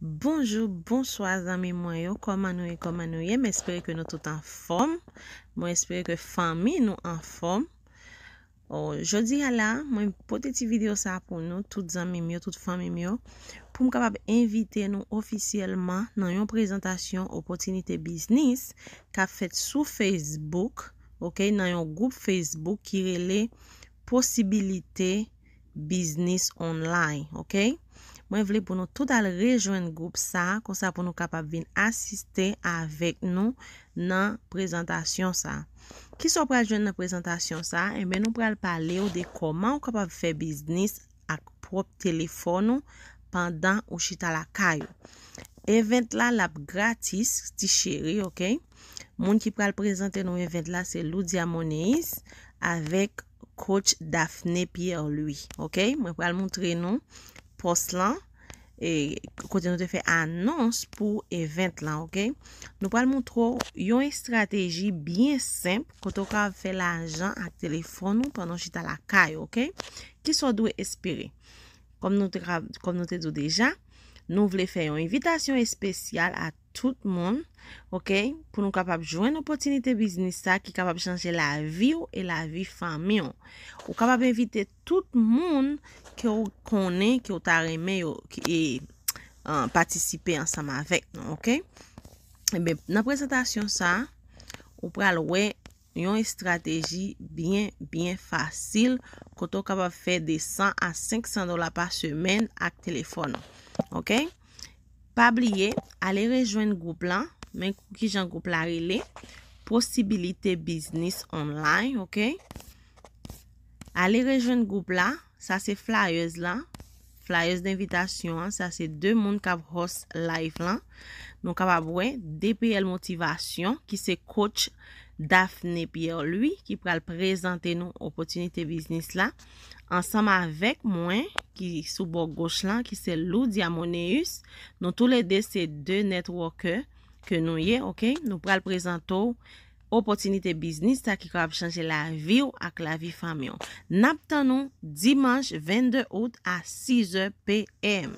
Bonjour, bonsoir zami mwayo, koma nouye, koma nouye, m espere ke nou tout an form, m espere ke fami nou an form oh, Je di ala, m poteti video sa pou nou, tout zami myo, tout fami myo Pou m kapab evite nou ofisyeleman nan yon prezentasyon Opportunity Business Ka fet sou Facebook, ok, nan yon group Facebook ki rele posibilite business online, ok Mwen vle pou nou tout al rejwen group sa, kon sa pou nou kapap vin asiste avek nou nan prezentasyon sa. Kiso pral jwen nan prezentasyon sa, e eh men nou pral pale ou de koman ou kapap fe biznis ak prop telefon nou pandan ou chita la kayo. Event la lap gratis, ti cheri, ok? Moun ki pral prezente nou event la se Lou Diamonis avek kouch Daphne Pierre-Louis, ok? Mwen pral montre nou. pos lan e kote nou te fe anons pou event lan, ok? Nou pal moun tro, yon estrategi byen semp, kote ou ka fe la jan a telefon nou panon chita la kay, ok? Ki so dou espere? Kom nou te dou deja, Nou vle fè yon evitasyon espesyal a tout moun, ok, pou nou kapap jwen opotinite biznisa ki kapap chanje la vi ou e la vi fami ou. Ou kapap evite tout moun ki ou kone, ki ou tareme ou ki e patisipe ansam avek, ok. E Be, nan prezentasyon sa, ou pral we yon estrategi bien, bien fasil koto kapap fè de 100 a 500 dola pa semen ak telefon ou. Ok, pa bliye, ale rejwen goup la, men kou ki jan goup la rile, posibilite biznis online, ok. Ale rejwen goup la, sa se flyers la, flyers d'invitasyon, sa se 2 moun kav host live la. Non kav avwe, DPL Motivasyon ki se kouch. Daphne Pierre, lui, ki pral prezante nou opotunite biznis la. Ansama vek mwen, ki sou bo goslan, ki se Lou Diamoneus, nou toule de se de netwoker ke nou ye, ok? Nou pral prezante ou opotunite biznis ta ki kor ap chanje la vi ou ak la vi famyon. Nap tan nou dimanj 22 out a 6 pm.